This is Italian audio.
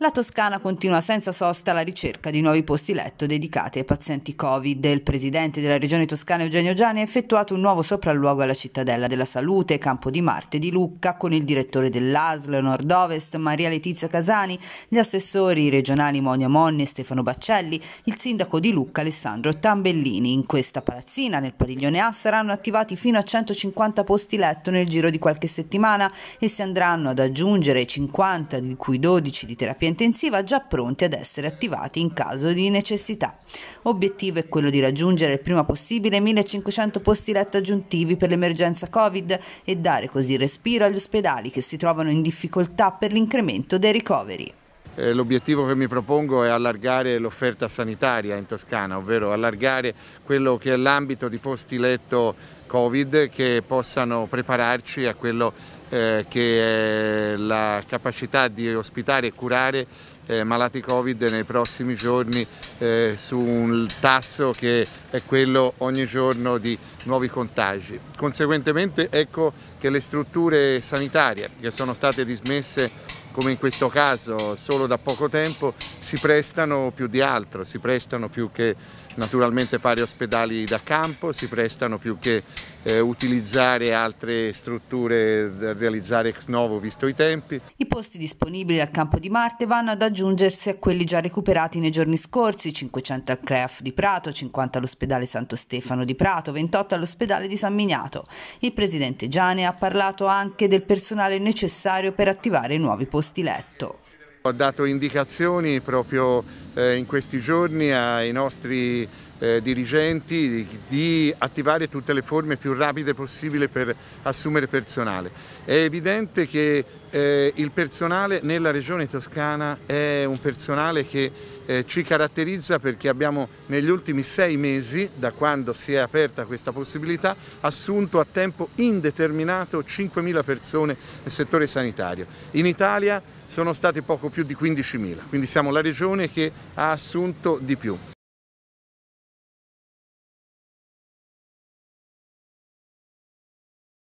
La Toscana continua senza sosta la ricerca di nuovi posti letto dedicati ai pazienti Covid. Il presidente della regione toscana Eugenio Gianni ha effettuato un nuovo sopralluogo alla cittadella della salute, Campo di Marte di Lucca, con il direttore dell'ASL Nord-Ovest Maria Letizia Casani, gli assessori regionali Monia Monni e Stefano Baccelli, il sindaco di Lucca Alessandro Tambellini. In questa palazzina, nel padiglione A, saranno attivati fino a 150 posti letto nel giro di qualche settimana e si andranno ad aggiungere 50, di cui 12 di terapia terapia intensiva già pronti ad essere attivati in caso di necessità. Obiettivo è quello di raggiungere il prima possibile 1500 posti letto aggiuntivi per l'emergenza Covid e dare così respiro agli ospedali che si trovano in difficoltà per l'incremento dei ricoveri. Eh, l'obiettivo che mi propongo è allargare l'offerta sanitaria in Toscana, ovvero allargare quello che è l'ambito di posti letto Covid che possano prepararci a quello che eh, che è la capacità di ospitare e curare eh, malati Covid nei prossimi giorni eh, su un tasso che è quello ogni giorno di nuovi contagi. Conseguentemente ecco che le strutture sanitarie che sono state dismesse come in questo caso solo da poco tempo, si prestano più di altro, si prestano più che naturalmente fare ospedali da campo, si prestano più che eh, utilizzare altre strutture da realizzare ex novo visto i tempi. I posti disponibili al campo di Marte vanno ad aggiungersi a quelli già recuperati nei giorni scorsi, 500 al CREAF di Prato, 50 all'ospedale Santo Stefano di Prato, 28 all'ospedale di San Miniato. Il presidente Giane ha parlato anche del personale necessario per attivare i nuovi posti stiletto. Ho dato indicazioni proprio eh, in questi giorni ai nostri eh, dirigenti di, di, attivare tutte le forme più rapide possibile per assumere personale. È evidente che eh, il personale nella regione toscana è un personale che eh, ci caratterizza perché abbiamo negli ultimi sei mesi, da quando si è aperta questa possibilità, assunto a tempo indeterminato 5.000 persone nel settore sanitario. In Italia sono state poco più di 15.000, quindi siamo la regione che ha assunto di più.